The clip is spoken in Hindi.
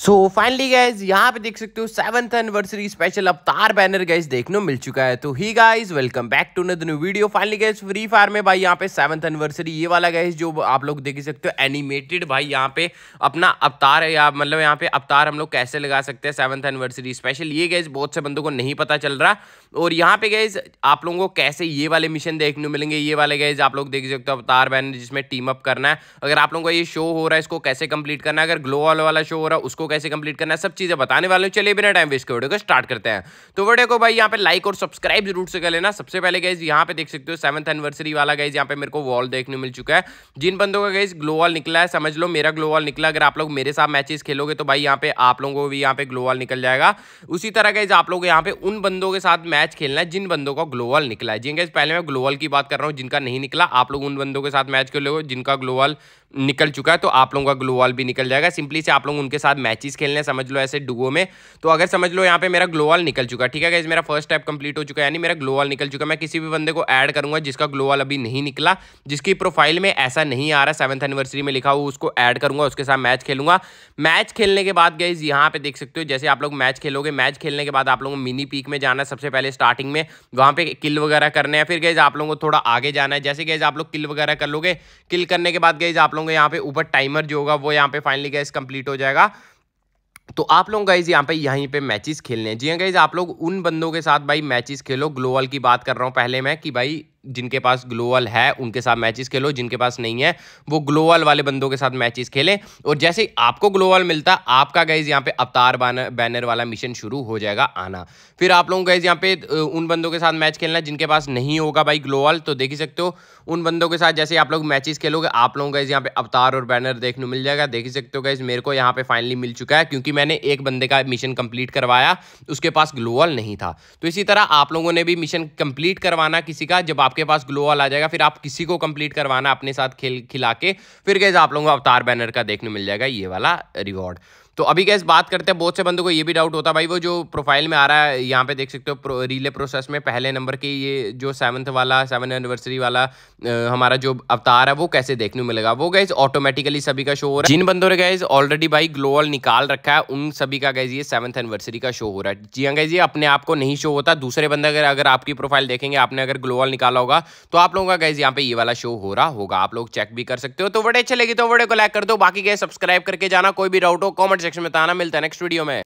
सो फाइनली गाइज यहाँ पे देख सकते हो सेवंथ एनिवर्सरी स्पेशल अवतार बैनर गाइज देखने मिल चुका है तो ही गाइज वेलकम बैक टू न new video finally guys free fire में भाई यहाँ पे सेवंथ एनिवर्सरी ये वाला गाइज जो आप लोग देख सकते हो एनिमेटेड भाई यहाँ पे अपना अवतार है या मतलब यहाँ पे अवतार हम लोग कैसे लगा सकते हैं सेवंथ एनिवर्सरी स्पेशल ये गाइज बहुत से बंदों को नहीं पता चल रहा और यहाँ पे गाइज आप लोगों को कैसे ये वाले मिशन देखने मिलेंगे ये वाले गाइज आप लोग देख सकते हो अवतार बैनर जिसमें टीम अप करना है अगर आप लोगों का ये शो हो रहा है इसको कैसे कंप्लीट करना है अगर ग्लो वाला शो हो रहा है उसको कैसे कंप्लीट करना है सब चीज़ें बताने वाले हैं चलिए बिना टाइम वेस्ट के वीडियो को स्टार्ट करते हैं तो वीडियो को भाई यहाँ पे लाइक और सब्सक्राइब जरूर से कर लेना सबसे पहले गाइज यहाँ पे देख सकते हो सेवंथ एनिवर्सरी वाला गाइज यहाँ पे मेरे को वॉल देखने मिल चुका है जिन बंदों का गाइज ग्लो निकला है समझ लो मेरा ग्लो निकला अगर आप लोग मेरे साथ मैचेस खेलोगे तो भाई यहाँ पे आप लोगों को भी यहाँ पे ग्लो निकल जाएगा उसी तरह गाइज आप लोग यहाँ पे उन बंदों के साथ मैच खेलना है जिन बंदों का ग्लो निकला है जी गाइज पहले मैं ग्लो की बात कर रहा हूँ जिनका नहीं निकला आप लोग उन बंदों के साथ मैच खेलोगे जिनका ग्लो निकल चुका है तो आप लोगों का ग्लो वॉल भी निकल जाएगा सिंपली से आप लोग उनके साथ मैचेस खेलने समझ लो ऐसे डुओ में तो अगर समझ लो यहाँ पे मेरा ग्लो वॉल निकल चुका है ठीक है गाइज मेरा फर्स्ट स्टेप कंप्लीट हो चुका है यानी मेरा ग्लो वॉल निकल चुका है मैं किसी भी बंदे को ऐड करूंगा जिसका ग्लो वॉल अभी नहीं निकला जिसकी प्रोफाइल में ऐसा नहीं आ रहा सेवंथ एनिवर्सरी में लिखा हुआ उसको ऐड करूंगा उसके साथ मैच खेलूंगा मैच खेलने के बाद गाइज यहाँ पे देख सकते हो जैसे आप लोग मैच खेलोगे मैच खेलने के बाद आप लोगों को मिनी पीक में जाना है सबसे पहले स्टार्टिंग में वहाँ पे किल वगैरह करने हैं फिर गए आप लोगों को थोड़ा आगे जाना है जैसे गए आप लोग किल वगैरह कर लोगे किल करने के बाद गैज आप लोग लोग यहाँ पे ऊपर टाइमर जो होगा वो यहाँ पे फाइनली गैस कंप्लीट हो जाएगा तो आप लोग गाइज यहाँ पे यहीं पे मैचेस खेलने हैं जी हाँ गाइज आप लोग उन बंदों के साथ भाई मैचेस खेलो ग्लोवल की बात कर रहा हूँ पहले मैं कि भाई जिनके पास ग्लोवल है उनके साथ मैचेस खेलो जिनके पास नहीं है वो ग्लोवल वाले बंदों के साथ मैचेस खेलें और जैसे ही आपको ग्लोवल मिलता आपका गैज यहाँ पे अवतार बैनर वाला मिशन शुरू हो जाएगा आना फिर आप लोगों गैज यहाँ पे उन बंदों के साथ मैच खेलना जिनके पास नहीं होगा भाई ग्लोवल तो देख ही सकते हो उन बंदों के साथ जैसे आप लोग मैचेस खेलोगे आप लोगों गैज यहाँ पे अवतार और बैनर देखने मिल जाएगा देख ही सकते हो गैस मेरे को यहाँ पे फाइनली मिल चुका है क्योंकि मैंने एक बंदे का मिशन कंप्लीट करवाया उसके पास ग्लोवल नहीं था तो इसी तरह आप लोगों ने भी मिशन कंप्लीट करवाना किसी का जब आप आपके पास ग्लो वाल आ जाएगा फिर आप किसी को कंप्लीट करवाना अपने साथ खेल खिला के फिर गए आप लोगों को अवतार बैनर का देखने मिल जाएगा ये वाला रिवॉर्ड तो अभी कैसे बात करते हैं बहुत से बंदों को ये भी डाउट होता है भाई वो जो प्रोफाइल में आ रहा है यहाँ पे देख सकते हो प्रो, रिले प्रोसेस में पहले नंबर की ये जो सेवन्थ वाला सेवन एनिवर्सरी वाला आ, हमारा जो अवतार है वो कैसे देखने मिलेगा वो गैस ऑटोमेटिकली सभी का शो हो रहा है जिन बंदों ने गैस ऑलरेडी भाई ग्लोअल निकाल रखा है उन सभी का गैस ये सेवन्थ एनिवर्सरी का शो हो रहा है जी हाँ गैस ये अपने आप को नहीं शो होता दूसरे बंदे अगर अगर आपकी प्रोफाइल देखेंगे आपने अगर ग्लोअल निकाला होगा तो आप लोगों का गैस यहाँ पे ये वाला शो हो रहा होगा आप लोग चेक भी कर सकते हो तो वीडियो अच्छे लगे तो वीडियो को लाइक कर दो बाकी गए सब्सक्राइब करके जाना कोई भी डाउट हो कॉमेंट सेक्शन में ताना मिलता है नेक्स्ट वीडियो में